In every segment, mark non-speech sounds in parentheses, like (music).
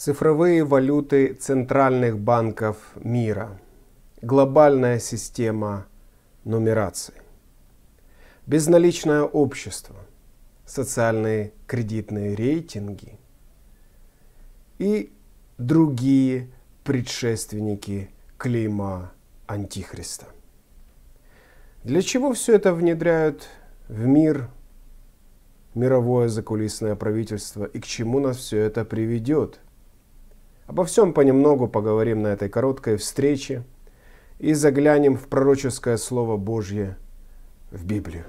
Цифровые валюты центральных банков мира. Глобальная система нумерации. Безналичное общество. Социальные кредитные рейтинги. И другие предшественники клима Антихриста. Для чего все это внедряют в мир мировое закулисное правительство и к чему нас все это приведет – Обо всем понемногу поговорим на этой короткой встрече и заглянем в пророческое Слово Божье в Библию.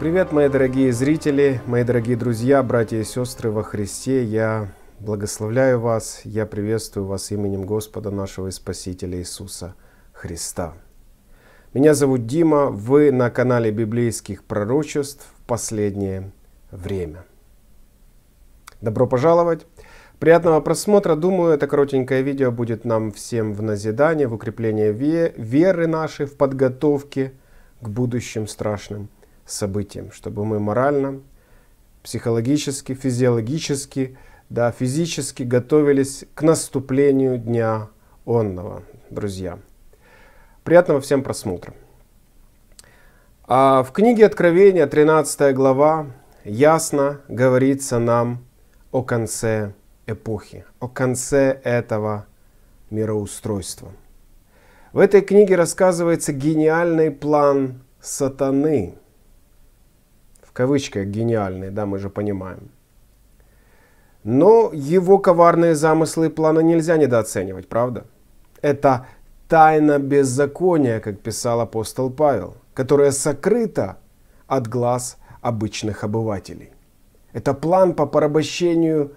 Привет, мои дорогие зрители, мои дорогие друзья, братья и сестры во Христе. Я благословляю вас, я приветствую вас именем Господа нашего и Спасителя Иисуса Христа. Меня зовут Дима, вы на канале библейских пророчеств в последнее время. Добро пожаловать! Приятного просмотра. Думаю, это коротенькое видео будет нам всем в назидание, в укрепление веры нашей, в подготовке к будущим страшным событиям, чтобы мы морально, психологически, физиологически, да, физически готовились к наступлению дня онного, друзья. Приятного всем просмотра. А в книге Откровения, 13 глава, ясно говорится нам о конце эпохи, о конце этого мироустройства. В этой книге рассказывается гениальный план сатаны – кавычках гениальный, да, мы же понимаем. Но его коварные замыслы и планы нельзя недооценивать, правда? Это тайна беззакония, как писал апостол Павел, которая сокрыта от глаз обычных обывателей. Это план по порабощению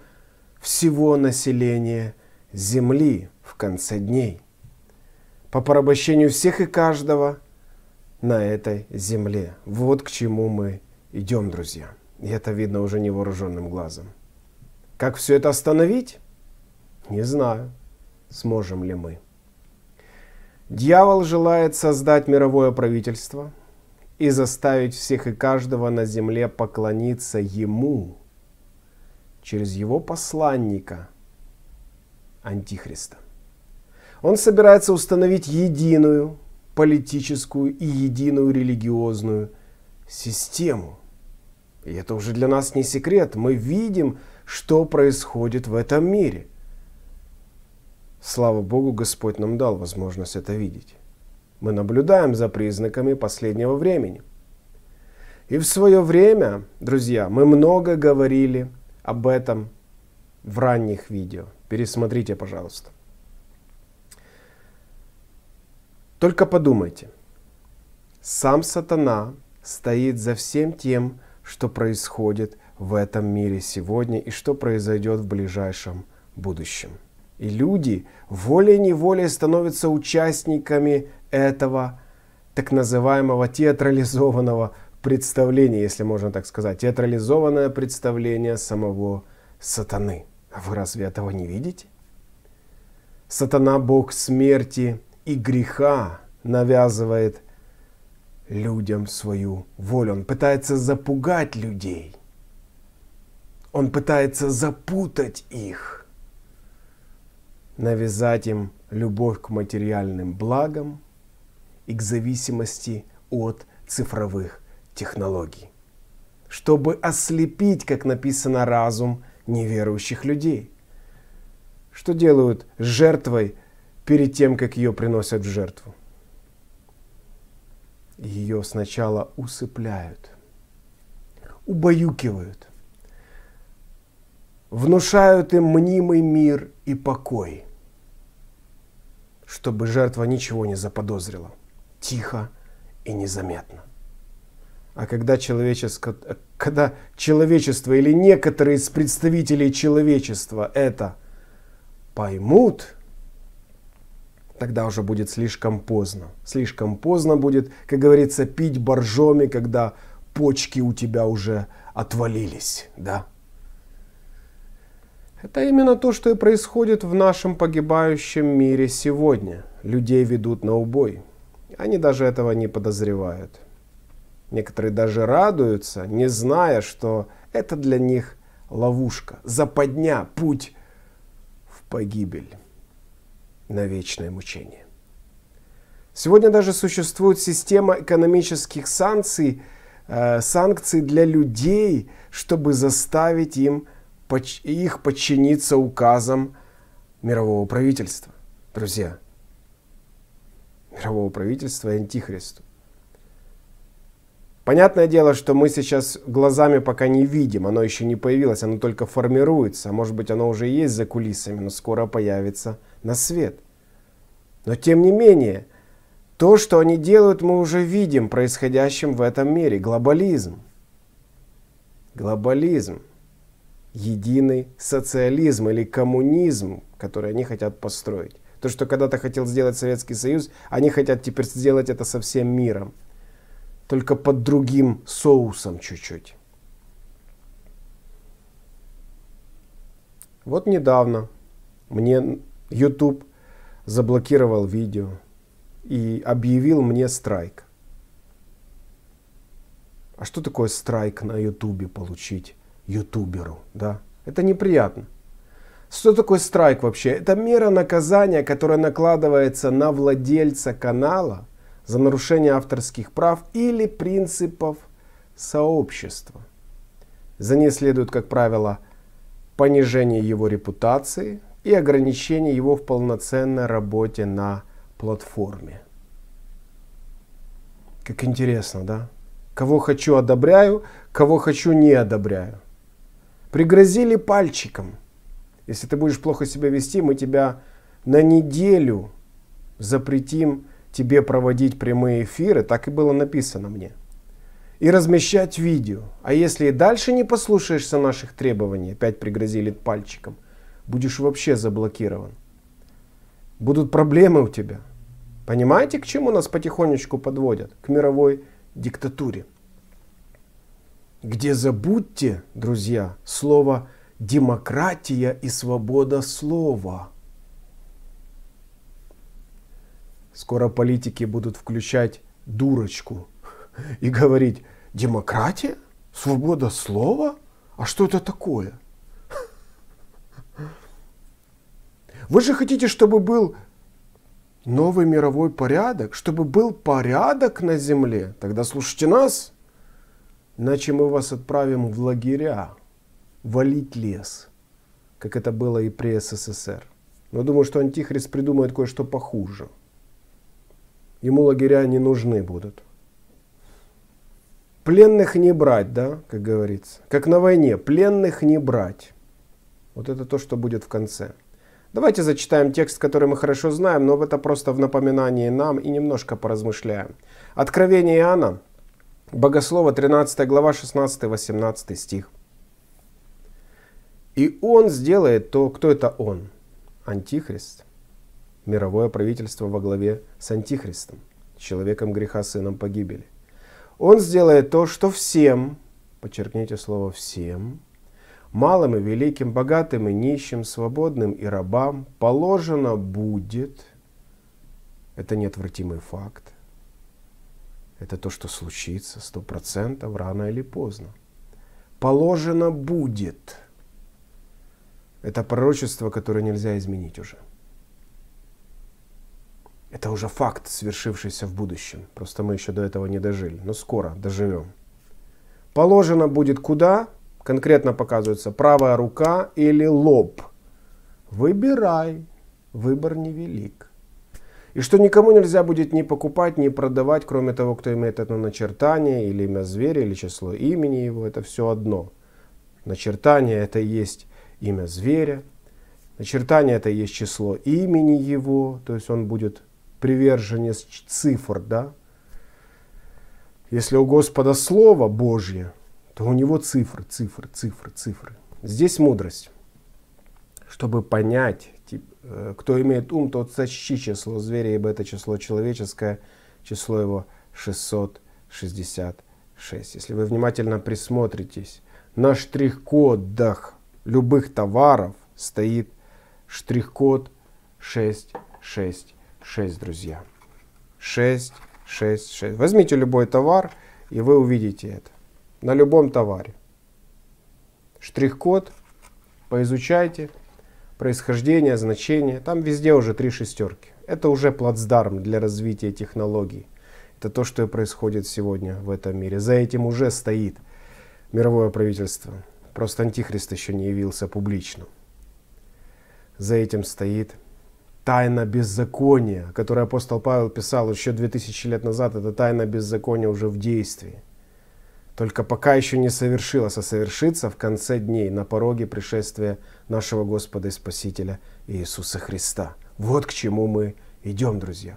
всего населения Земли в конце дней. По порабощению всех и каждого на этой земле. Вот к чему мы Идем, друзья. И это видно уже невооруженным глазом. Как все это остановить? Не знаю, сможем ли мы. Дьявол желает создать мировое правительство и заставить всех и каждого на земле поклониться ему через его посланника Антихриста. Он собирается установить единую политическую и единую религиозную систему – и это уже для нас не секрет. Мы видим, что происходит в этом мире. Слава Богу, Господь нам дал возможность это видеть. Мы наблюдаем за признаками последнего времени. И в свое время, друзья, мы много говорили об этом в ранних видео. Пересмотрите, пожалуйста. Только подумайте, сам сатана стоит за всем тем, что происходит в этом мире сегодня и что произойдет в ближайшем будущем. И люди волей-неволей становятся участниками этого так называемого театрализованного представления, если можно так сказать, театрализованное представление самого сатаны. А вы разве этого не видите? Сатана – бог смерти и греха навязывает людям свою волю. Он пытается запугать людей. Он пытается запутать их, навязать им любовь к материальным благам и к зависимости от цифровых технологий, чтобы ослепить, как написано, разум неверующих людей. Что делают с жертвой перед тем, как ее приносят в жертву? ее сначала усыпляют, убаюкивают, внушают им мнимый мир и покой, чтобы жертва ничего не заподозрила, тихо и незаметно. А когда человечество, когда человечество или некоторые из представителей человечества это поймут – тогда уже будет слишком поздно. Слишком поздно будет, как говорится, пить боржоми, когда почки у тебя уже отвалились, да? Это именно то, что и происходит в нашем погибающем мире сегодня. Людей ведут на убой. Они даже этого не подозревают. Некоторые даже радуются, не зная, что это для них ловушка, западня, путь в погибель на вечное мучение. Сегодня даже существует система экономических санкций, э, санкций для людей, чтобы заставить им, поч, их подчиниться указам мирового правительства. Друзья, мирового правительства и антихристу. Понятное дело, что мы сейчас глазами пока не видим, оно еще не появилось, оно только формируется, а может быть оно уже есть за кулисами, но скоро появится – на свет. Но тем не менее, то, что они делают, мы уже видим происходящим в этом мире. Глобализм. Глобализм. Единый социализм или коммунизм, который они хотят построить. То, что когда-то хотел сделать Советский Союз, они хотят теперь сделать это со всем миром. Только под другим соусом чуть-чуть. Вот недавно мне YouTube заблокировал видео и объявил мне страйк. А что такое страйк на Ютубе получить ютуберу, да? Это неприятно. Что такое страйк вообще? Это мера наказания, которая накладывается на владельца канала за нарушение авторских прав или принципов сообщества. За ней следует, как правило, понижение его репутации, и ограничение его в полноценной работе на платформе. Как интересно, да? Кого хочу одобряю, кого хочу не одобряю. Пригрозили пальчиком. Если ты будешь плохо себя вести, мы тебя на неделю запретим тебе проводить прямые эфиры, так и было написано мне, и размещать видео. А если и дальше не послушаешься наших требований, опять пригрозили пальчиком, будешь вообще заблокирован. Будут проблемы у тебя. Понимаете, к чему нас потихонечку подводят? К мировой диктатуре. Где забудьте, друзья, слово демократия и свобода слова. Скоро политики будут включать дурочку (laughs) и говорить, демократия, свобода слова, а что это такое? Вы же хотите, чтобы был новый мировой порядок, чтобы был порядок на земле. Тогда слушайте нас, иначе мы вас отправим в лагеря, валить лес, как это было и при СССР. Но думаю, что Антихрист придумает кое-что похуже. Ему лагеря не нужны будут. Пленных не брать, да, как говорится. Как на войне, пленных не брать. Вот это то, что будет в конце. Давайте зачитаем текст, который мы хорошо знаем, но это просто в напоминании нам и немножко поразмышляем. Откровение Иоанна, Богослова, 13 глава, 16-18 стих. «И он сделает то, кто это он? Антихрист, мировое правительство во главе с Антихристом, человеком греха, сыном погибели. Он сделает то, что всем, подчеркните слово «всем», малым и великим, богатым и нищим, свободным и рабам положено будет, это неотвратимый факт, это то, что случится сто процентов рано или поздно. Положено будет. Это пророчество, которое нельзя изменить уже. Это уже факт, свершившийся в будущем. Просто мы еще до этого не дожили. Но скоро доживем. Положено будет куда? конкретно показывается правая рука или лоб. Выбирай, выбор невелик. И что никому нельзя будет ни покупать, ни продавать, кроме того, кто имеет это начертание, или имя зверя, или число имени его, это все одно. Начертание это и есть имя зверя, начертание это и есть число имени его, то есть он будет приверженец цифр, да? Если у Господа Слово Божье – то у него цифры, цифры, цифры, цифры. Здесь мудрость. Чтобы понять, типа, кто имеет ум, тот сочти число зверя, ибо это число человеческое, число его 666. Если вы внимательно присмотритесь, на штрих-кодах любых товаров стоит штрих-код 666, друзья. 666. Возьмите любой товар, и вы увидите это на любом товаре. Штрих-код, поизучайте, происхождение, значение, там везде уже три шестерки. Это уже плацдарм для развития технологий. Это то, что происходит сегодня в этом мире. За этим уже стоит мировое правительство. Просто Антихрист еще не явился публично. За этим стоит тайна беззакония, которую апостол Павел писал еще 2000 лет назад. Это тайна беззакония уже в действии только пока еще не совершилось, а совершится в конце дней на пороге пришествия нашего Господа и Спасителя Иисуса Христа. Вот к чему мы идем, друзья.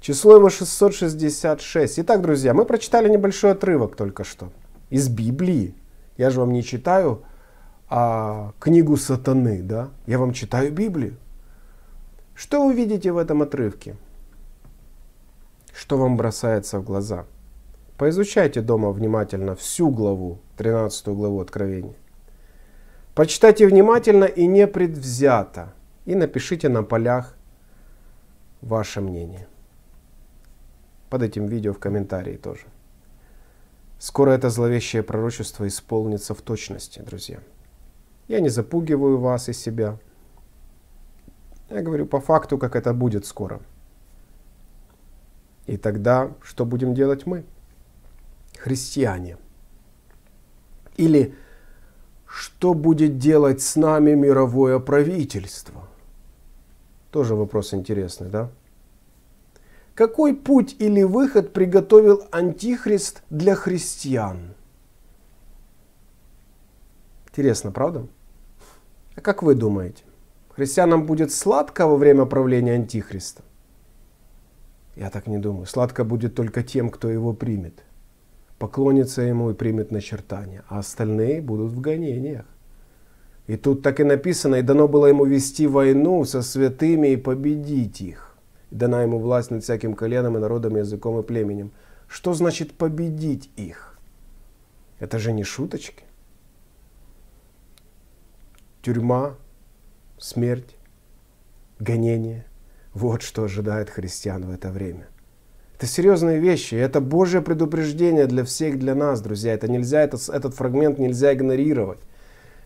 Число его 666. Итак, друзья, мы прочитали небольшой отрывок только что из Библии. Я же вам не читаю а, книгу сатаны, да? Я вам читаю Библию. Что вы видите в этом отрывке? Что вам бросается в глаза? Поизучайте дома внимательно всю главу, 13 главу Откровения. Почитайте внимательно и не предвзято И напишите на полях ваше мнение. Под этим видео в комментарии тоже. Скоро это зловещее пророчество исполнится в точности, друзья. Я не запугиваю вас и себя. Я говорю по факту, как это будет скоро. И тогда что будем делать мы? христиане? Или что будет делать с нами мировое правительство? Тоже вопрос интересный, да? Какой путь или выход приготовил Антихрист для христиан? Интересно, правда? А как вы думаете, христианам будет сладко во время правления Антихриста? Я так не думаю. Сладко будет только тем, кто его примет поклонится ему и примет начертание, а остальные будут в гонениях. И тут так и написано, и дано было ему вести войну со святыми и победить их. И дана ему власть над всяким коленом и народом, языком и племенем. Что значит победить их? Это же не шуточки. Тюрьма, смерть, гонение. Вот что ожидает христиан в это время – это серьезные вещи. Это Божье предупреждение для всех, для нас, друзья. Это нельзя, этот, этот фрагмент нельзя игнорировать.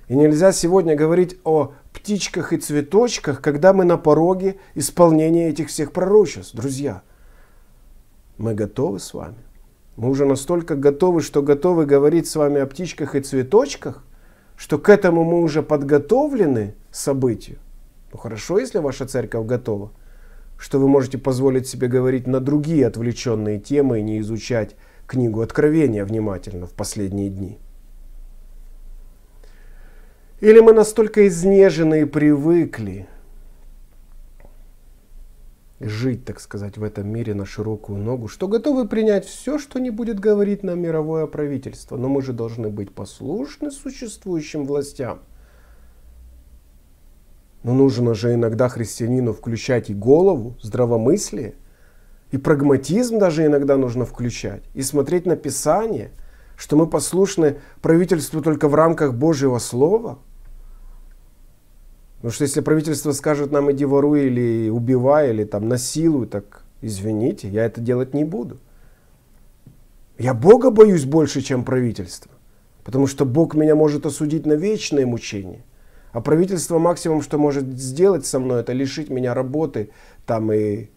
И нельзя сегодня говорить о птичках и цветочках, когда мы на пороге исполнения этих всех пророчеств. Друзья, мы готовы с вами. Мы уже настолько готовы, что готовы говорить с вами о птичках и цветочках, что к этому мы уже подготовлены событию. Ну хорошо, если ваша церковь готова что вы можете позволить себе говорить на другие отвлеченные темы и не изучать книгу Откровения внимательно в последние дни. Или мы настолько изнежены и привыкли жить, так сказать, в этом мире на широкую ногу, что готовы принять все, что не будет говорить нам мировое правительство. Но мы же должны быть послушны существующим властям – но нужно же иногда христианину включать и голову, здравомыслие, и прагматизм даже иногда нужно включать, и смотреть на Писание, что мы послушны правительству только в рамках Божьего Слова. Потому что если правительство скажет нам иди воруй или убивай, или там насилуй, так извините, я это делать не буду. Я Бога боюсь больше, чем правительство, потому что Бог меня может осудить на вечное мучение. А правительство максимум, что может сделать со мной, это лишить меня работы, там и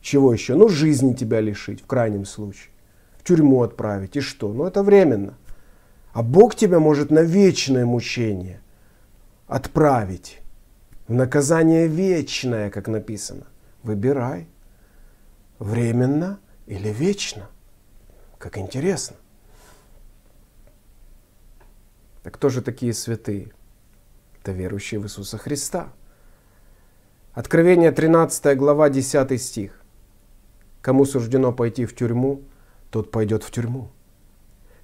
чего еще? Ну, жизни тебя лишить, в крайнем случае. В тюрьму отправить, и что? Ну, это временно. А Бог тебя может на вечное мучение отправить. В наказание вечное, как написано. Выбирай, временно или вечно. Как интересно. Так кто же такие святые? это верующие в Иисуса Христа. Откровение 13 глава 10 стих. Кому суждено пойти в тюрьму, тот пойдет в тюрьму.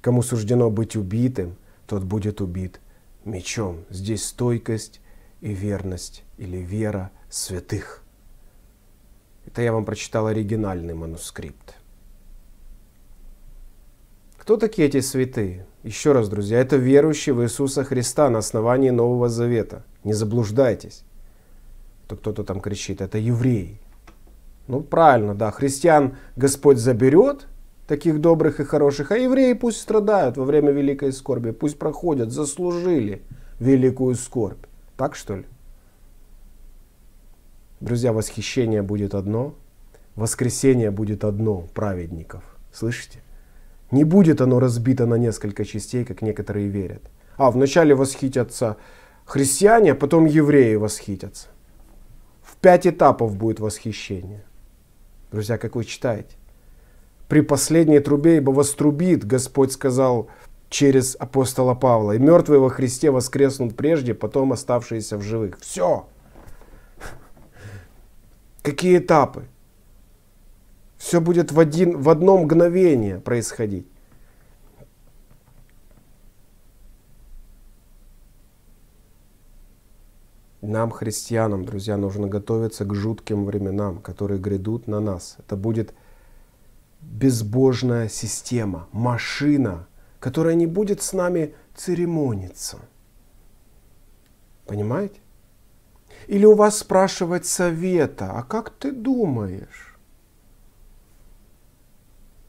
Кому суждено быть убитым, тот будет убит мечом. Здесь стойкость и верность или вера святых. Это я вам прочитал оригинальный манускрипт. Кто такие эти святые? Еще раз, друзья, это верующие в Иисуса Христа на основании Нового Завета. Не заблуждайтесь. То кто-то там кричит, это евреи. Ну правильно, да, христиан Господь заберет, таких добрых и хороших, а евреи пусть страдают во время великой скорби, пусть проходят, заслужили великую скорбь. Так что ли? Друзья, восхищение будет одно, воскресение будет одно праведников. Слышите? Не будет оно разбито на несколько частей, как некоторые верят. А, вначале восхитятся христиане, а потом евреи восхитятся. В пять этапов будет восхищение. Друзья, как вы читаете? При последней трубе, ибо вострубит, Господь сказал через апостола Павла. И мертвые во Христе воскреснут прежде, потом оставшиеся в живых. Все. Какие этапы? Все будет в, один, в одно мгновение происходить. Нам, христианам, друзья, нужно готовиться к жутким временам, которые грядут на нас. Это будет безбожная система, машина, которая не будет с нами церемониться. Понимаете? Или у вас спрашивать совета, а как ты думаешь?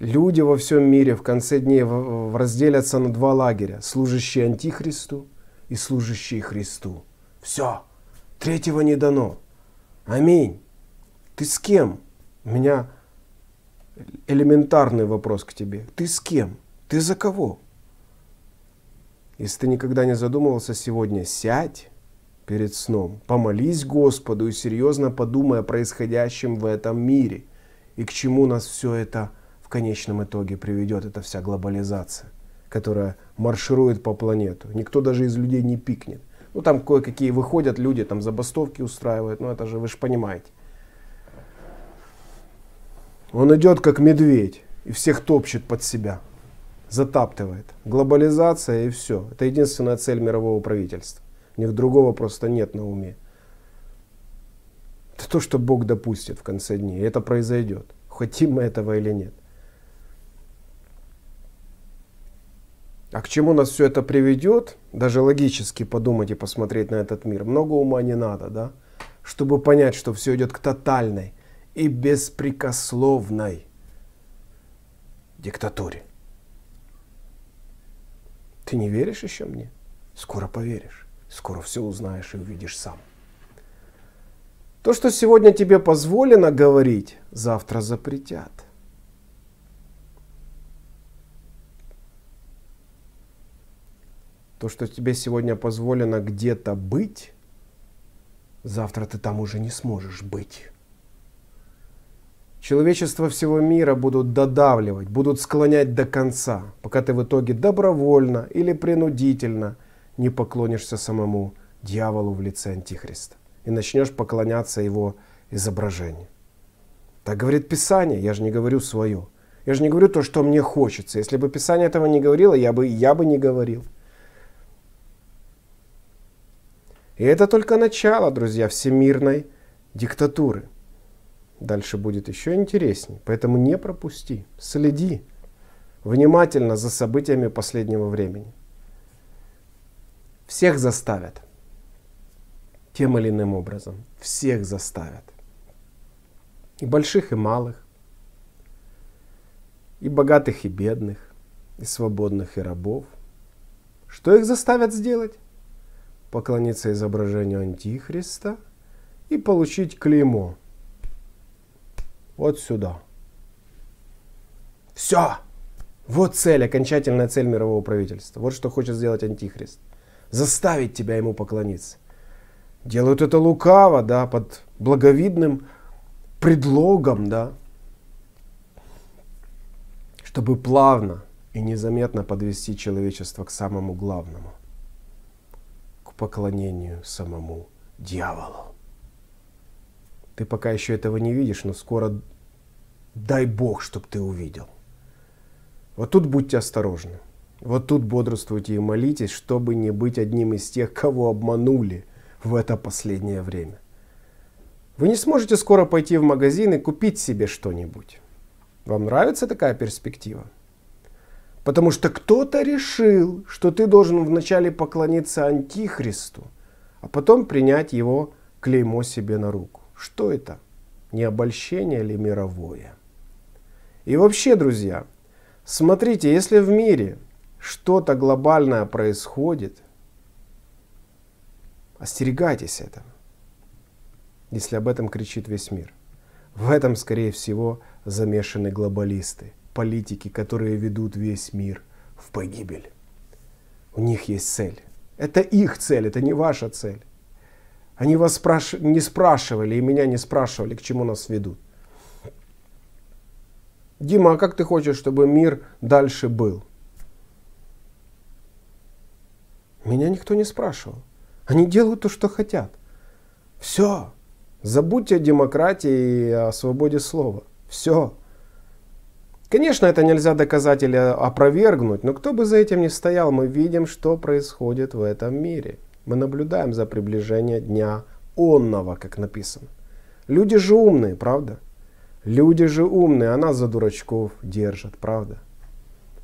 люди во всем мире в конце дней разделятся на два лагеря. Служащие Антихристу и служащие Христу. Все. Третьего не дано. Аминь. Ты с кем? У меня элементарный вопрос к тебе. Ты с кем? Ты за кого? Если ты никогда не задумывался сегодня, сядь перед сном, помолись Господу и серьезно подумай о происходящем в этом мире и к чему нас все это конечном итоге приведет эта вся глобализация, которая марширует по планету. Никто даже из людей не пикнет. Ну там кое-какие выходят люди, там забастовки устраивают, ну это же вы же понимаете. Он идет как медведь и всех топчет под себя, затаптывает. Глобализация и все. Это единственная цель мирового правительства. У них другого просто нет на уме. Это то, что Бог допустит в конце дней. И это произойдет. Хотим мы этого или нет. А к чему нас все это приведет, даже логически подумать и посмотреть на этот мир, много ума не надо, да? Чтобы понять, что все идет к тотальной и беспрекословной диктатуре. Ты не веришь еще мне? Скоро поверишь, скоро все узнаешь и увидишь сам. То, что сегодня тебе позволено говорить, завтра запретят. То, что тебе сегодня позволено где-то быть, завтра ты там уже не сможешь быть. Человечество всего мира будут додавливать, будут склонять до конца, пока ты в итоге добровольно или принудительно не поклонишься самому дьяволу в лице Антихриста и начнешь поклоняться его изображению. Так говорит Писание, я же не говорю свое. Я же не говорю то, что мне хочется. Если бы Писание этого не говорило, я бы, я бы не говорил. И это только начало, друзья, всемирной диктатуры. Дальше будет еще интересней, поэтому не пропусти, следи внимательно за событиями последнего времени. Всех заставят. Тем или иным образом. Всех заставят. И больших, и малых. И богатых, и бедных. И свободных, и рабов. Что их заставят сделать? поклониться изображению Антихриста и получить клеймо. Вот сюда. Все! Вот цель, окончательная цель мирового правительства. Вот что хочет сделать Антихрист. Заставить тебя ему поклониться. Делают это лукаво, да, под благовидным предлогом, да, чтобы плавно и незаметно подвести человечество к самому главному – поклонению самому дьяволу. Ты пока еще этого не видишь, но скоро дай Бог, чтобы ты увидел. Вот тут будьте осторожны. Вот тут бодрствуйте и молитесь, чтобы не быть одним из тех, кого обманули в это последнее время. Вы не сможете скоро пойти в магазин и купить себе что-нибудь. Вам нравится такая перспектива? Потому что кто-то решил, что ты должен вначале поклониться Антихристу, а потом принять его клеймо себе на руку. Что это? Не обольщение ли мировое? И вообще, друзья, смотрите, если в мире что-то глобальное происходит, остерегайтесь этого, если об этом кричит весь мир. В этом, скорее всего, замешаны глобалисты – политики, которые ведут весь мир в погибель. У них есть цель. Это их цель, это не ваша цель. Они вас спраш... не спрашивали, и меня не спрашивали, к чему нас ведут. Дима, а как ты хочешь, чтобы мир дальше был? Меня никто не спрашивал. Они делают то, что хотят. Все. Забудьте о демократии и о свободе слова. Все. Конечно, это нельзя доказать или опровергнуть, но кто бы за этим ни стоял, мы видим, что происходит в этом мире. Мы наблюдаем за приближением дня онного, как написано. Люди же умные, правда? Люди же умные, а нас за дурачков держат, правда?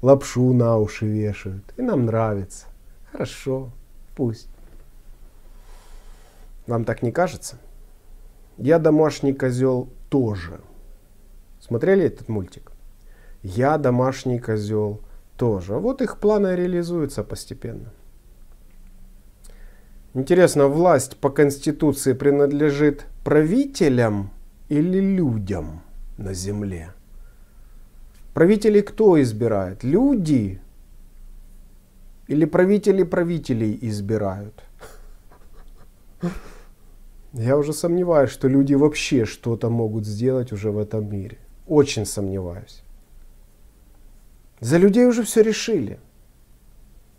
Лапшу на уши вешают, и нам нравится. Хорошо, пусть. Вам так не кажется? Я домашний козел тоже. Смотрели этот мультик? я домашний козел тоже. Вот их планы реализуются постепенно. Интересно, власть по Конституции принадлежит правителям или людям на земле? Правители кто избирает? Люди или правители правителей избирают? Я уже сомневаюсь, что люди вообще что-то могут сделать уже в этом мире. Очень сомневаюсь. За людей уже все решили.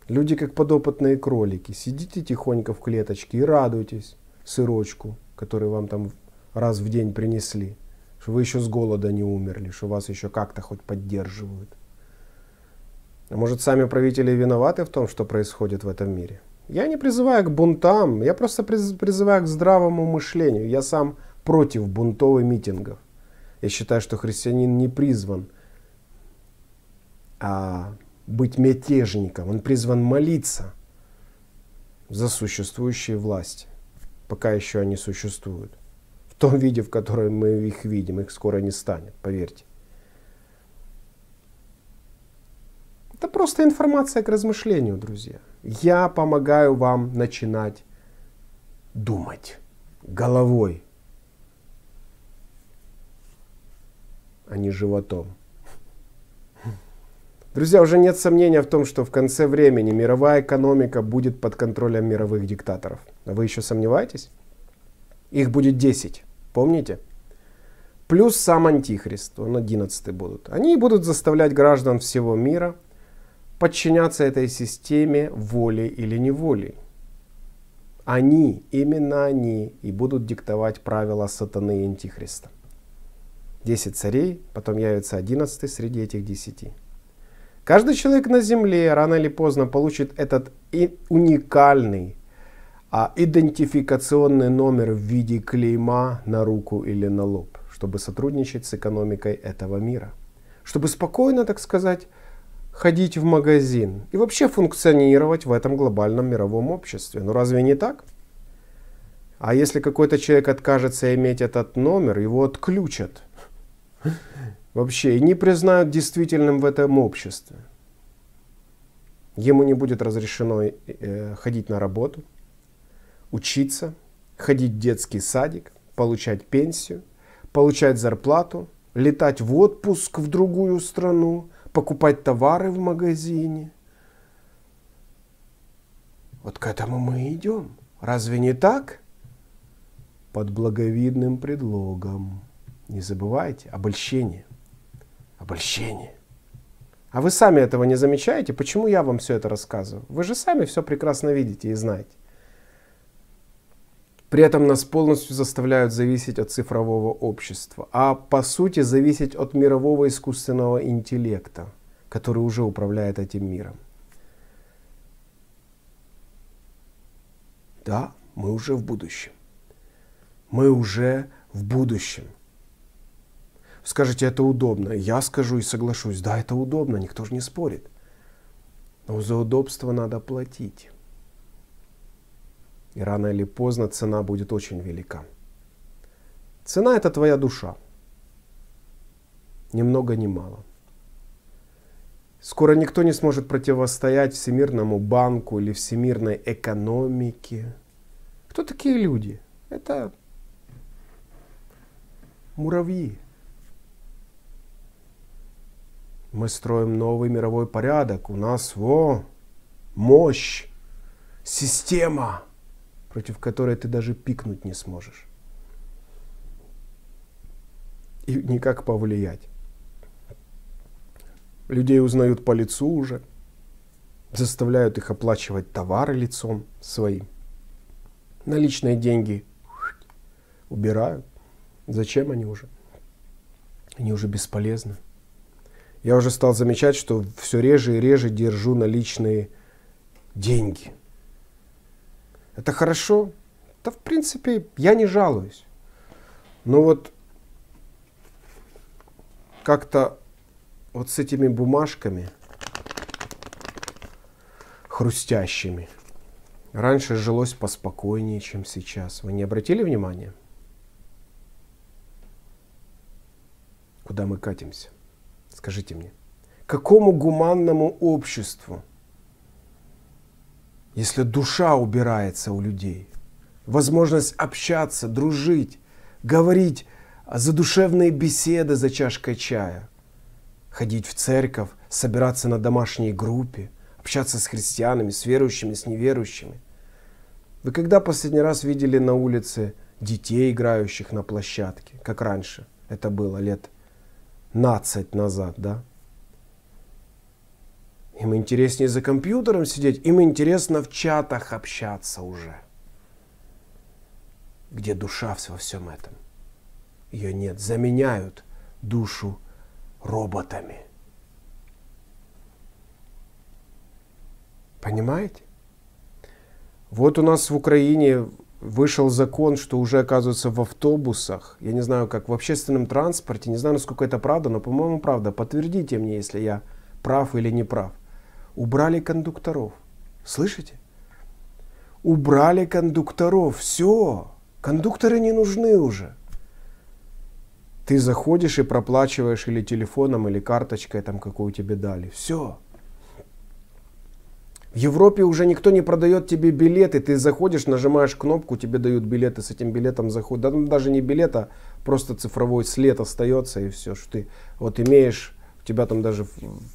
Люди как подопытные кролики. Сидите тихонько в клеточке и радуйтесь сырочку, который вам там раз в день принесли. Что вы еще с голода не умерли, что вас еще как-то хоть поддерживают. А может, сами правители виноваты в том, что происходит в этом мире? Я не призываю к бунтам, я просто призываю к здравому мышлению. Я сам против бунтов и митингов. Я считаю, что христианин не призван – а, быть мятежником, он призван молиться за существующие власти, пока еще они существуют. В том виде, в котором мы их видим, их скоро не станет, поверьте. Это просто информация к размышлению, друзья. Я помогаю вам начинать думать головой, а не животом. Друзья, уже нет сомнения в том, что в конце времени мировая экономика будет под контролем мировых диктаторов. вы еще сомневаетесь? Их будет 10, помните? Плюс сам Антихрист, он 11 будут. Они будут заставлять граждан всего мира подчиняться этой системе воли или неволей. Они, именно они и будут диктовать правила сатаны и Антихриста. 10 царей, потом явится 11 среди этих 10. Каждый человек на Земле рано или поздно получит этот уникальный а, идентификационный номер в виде клейма на руку или на лоб, чтобы сотрудничать с экономикой этого мира. Чтобы спокойно, так сказать, ходить в магазин и вообще функционировать в этом глобальном мировом обществе. Ну разве не так? А если какой-то человек откажется иметь этот номер, его отключат вообще не признают действительным в этом обществе. Ему не будет разрешено э, ходить на работу, учиться, ходить в детский садик, получать пенсию, получать зарплату, летать в отпуск в другую страну, покупать товары в магазине. Вот к этому мы идем. Разве не так? Под благовидным предлогом. Не забывайте обольщение обольщение. А вы сами этого не замечаете? Почему я вам все это рассказываю? Вы же сами все прекрасно видите и знаете. При этом нас полностью заставляют зависеть от цифрового общества, а по сути зависеть от мирового искусственного интеллекта, который уже управляет этим миром. Да, мы уже в будущем. Мы уже в будущем скажете, это удобно. Я скажу и соглашусь, да, это удобно, никто же не спорит. Но за удобство надо платить. И рано или поздно цена будет очень велика. Цена – это твоя душа. Ни много, ни мало. Скоро никто не сможет противостоять Всемирному банку или всемирной экономике. Кто такие люди? Это муравьи. Мы строим новый мировой порядок. У нас, во, мощь, система, против которой ты даже пикнуть не сможешь. И никак повлиять. Людей узнают по лицу уже, заставляют их оплачивать товары лицом своим. Наличные деньги убирают. Зачем они уже? Они уже бесполезны я уже стал замечать, что все реже и реже держу наличные деньги. Это хорошо? Да, в принципе, я не жалуюсь. Но вот как-то вот с этими бумажками хрустящими. Раньше жилось поспокойнее, чем сейчас. Вы не обратили внимания? Куда мы катимся? Скажите мне, какому гуманному обществу, если душа убирается у людей, возможность общаться, дружить, говорить а за душевные беседы за чашкой чая, ходить в церковь, собираться на домашней группе, общаться с христианами, с верующими, с неверующими. Вы когда последний раз видели на улице детей, играющих на площадке, как раньше это было лет нацать назад, да? Им интереснее за компьютером сидеть, им интересно в чатах общаться уже. Где душа во всем этом? Ее нет. Заменяют душу роботами. Понимаете? Вот у нас в Украине Вышел закон, что уже оказывается в автобусах, я не знаю, как в общественном транспорте, не знаю, насколько это правда, но, по-моему, правда. Подтвердите мне, если я прав или не прав. Убрали кондукторов. Слышите? Убрали кондукторов. Все. Кондукторы не нужны уже. Ты заходишь и проплачиваешь или телефоном, или карточкой, там, какую тебе дали. Все. В Европе уже никто не продает тебе билеты. Ты заходишь, нажимаешь кнопку, тебе дают билеты, с этим билетом заходят. Да, ну, даже не билета, просто цифровой след остается и все, что ты вот имеешь, у тебя там даже в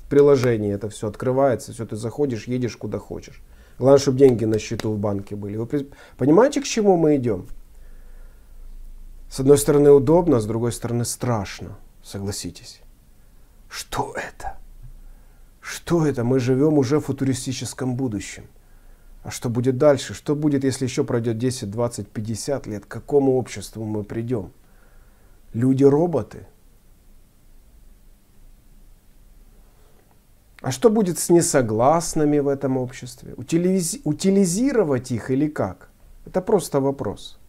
приложении это все открывается, все, ты заходишь, едешь куда хочешь. Главное, чтобы деньги на счету в банке были. Вы понимаете, к чему мы идем? С одной стороны удобно, с другой стороны страшно, согласитесь. Что это? Что это? Мы живем уже в футуристическом будущем. А что будет дальше? Что будет, если еще пройдет 10, 20, 50 лет? К какому обществу мы придем? Люди-роботы? А что будет с несогласными в этом обществе? Утилиз... Утилизировать их или как? Это просто вопрос.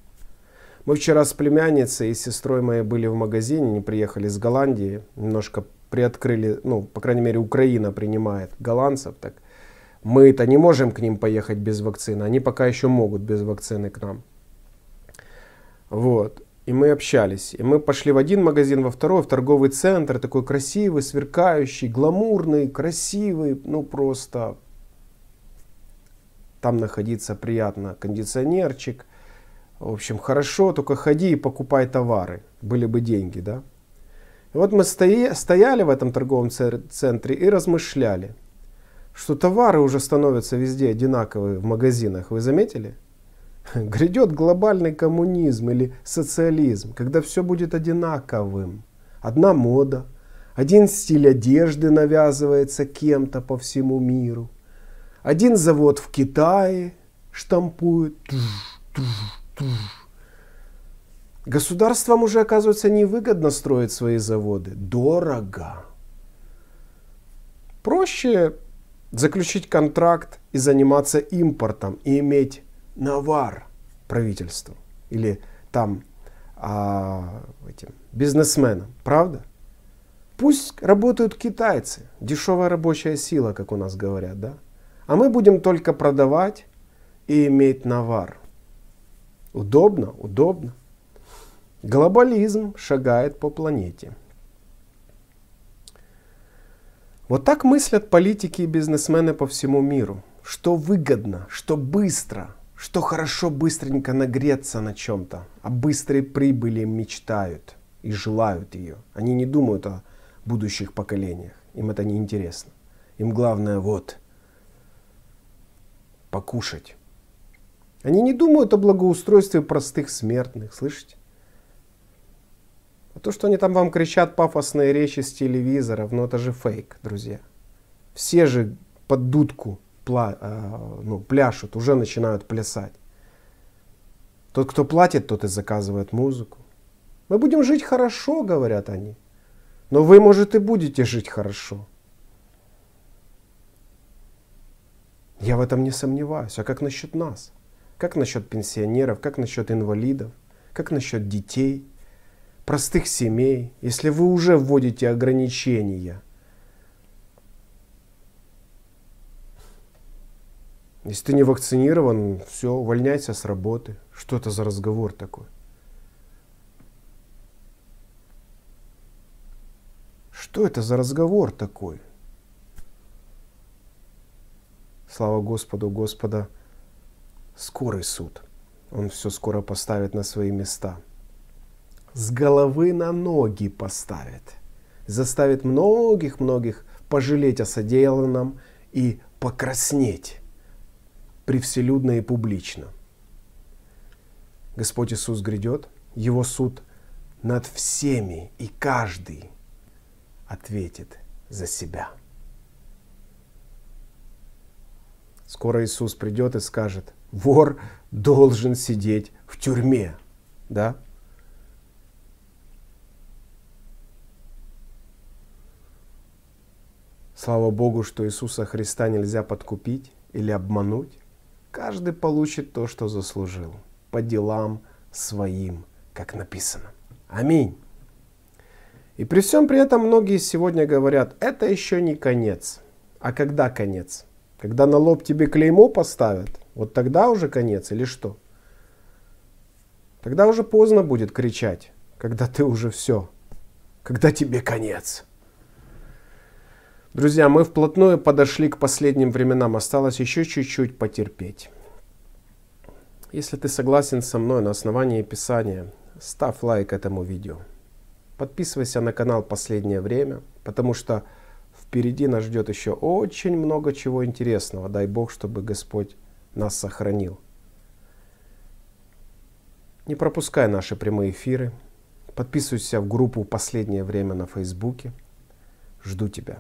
Мы вчера с племянницей и сестрой моей были в магазине, они приехали из Голландии, немножко приоткрыли, ну, по крайней мере, Украина принимает голландцев, так мы-то не можем к ним поехать без вакцины, они пока еще могут без вакцины к нам. Вот. И мы общались. И мы пошли в один магазин, во второй, в торговый центр, такой красивый, сверкающий, гламурный, красивый, ну просто там находиться приятно, кондиционерчик. В общем, хорошо, только ходи и покупай товары. Были бы деньги, да? И вот мы стояли в этом торговом центре и размышляли, что товары уже становятся везде одинаковые в магазинах. Вы заметили? (laughs) Грядет глобальный коммунизм или социализм, когда все будет одинаковым. Одна мода, один стиль одежды навязывается кем-то по всему миру. Один завод в Китае штампует. Туж, туж, туж. Государствам уже, оказывается, невыгодно строить свои заводы. Дорого. Проще заключить контракт и заниматься импортом и иметь навар правительству или там а, этим бизнесменам, правда? Пусть работают китайцы, дешевая рабочая сила, как у нас говорят, да? А мы будем только продавать и иметь навар. Удобно, удобно. Глобализм шагает по планете. Вот так мыслят политики и бизнесмены по всему миру. Что выгодно, что быстро, что хорошо быстренько нагреться на чем-то. а быстрой прибыли мечтают и желают ее. Они не думают о будущих поколениях. Им это не интересно. Им главное вот покушать. Они не думают о благоустройстве простых смертных, слышите? А то, что они там вам кричат пафосные речи с телевизора, ну это же фейк, друзья. Все же под дудку пла, э, ну, пляшут, уже начинают плясать. Тот, кто платит, тот и заказывает музыку. Мы будем жить хорошо, говорят они. Но вы, может, и будете жить хорошо. Я в этом не сомневаюсь. А как насчет нас? Как насчет пенсионеров? Как насчет инвалидов? Как насчет детей? простых семей, если вы уже вводите ограничения, если ты не вакцинирован, все, увольняйся с работы. Что это за разговор такой? Что это за разговор такой? Слава Господу, Господа, скорый суд. Он все скоро поставит на свои места – с головы на ноги поставит, заставит многих-многих пожалеть о содеянном и покраснеть превселюдно и публично. Господь Иисус грядет, Его суд над всеми и каждый ответит за себя. Скоро Иисус придет и скажет, вор должен сидеть в тюрьме. Да? Слава Богу, что Иисуса Христа нельзя подкупить или обмануть. Каждый получит то, что заслужил, по делам своим, как написано. Аминь. И при всем при этом многие сегодня говорят, это еще не конец. А когда конец? Когда на лоб тебе клеймо поставят, вот тогда уже конец или что? Тогда уже поздно будет кричать, когда ты уже все, когда тебе конец. Друзья, мы вплотную подошли к последним временам. Осталось еще чуть-чуть потерпеть. Если ты согласен со мной на основании Писания, ставь лайк этому видео. Подписывайся на канал «Последнее время», потому что впереди нас ждет еще очень много чего интересного. Дай Бог, чтобы Господь нас сохранил. Не пропускай наши прямые эфиры. Подписывайся в группу «Последнее время» на Фейсбуке. Жду тебя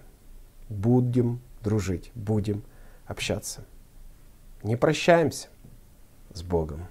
будем дружить, будем общаться. Не прощаемся с Богом.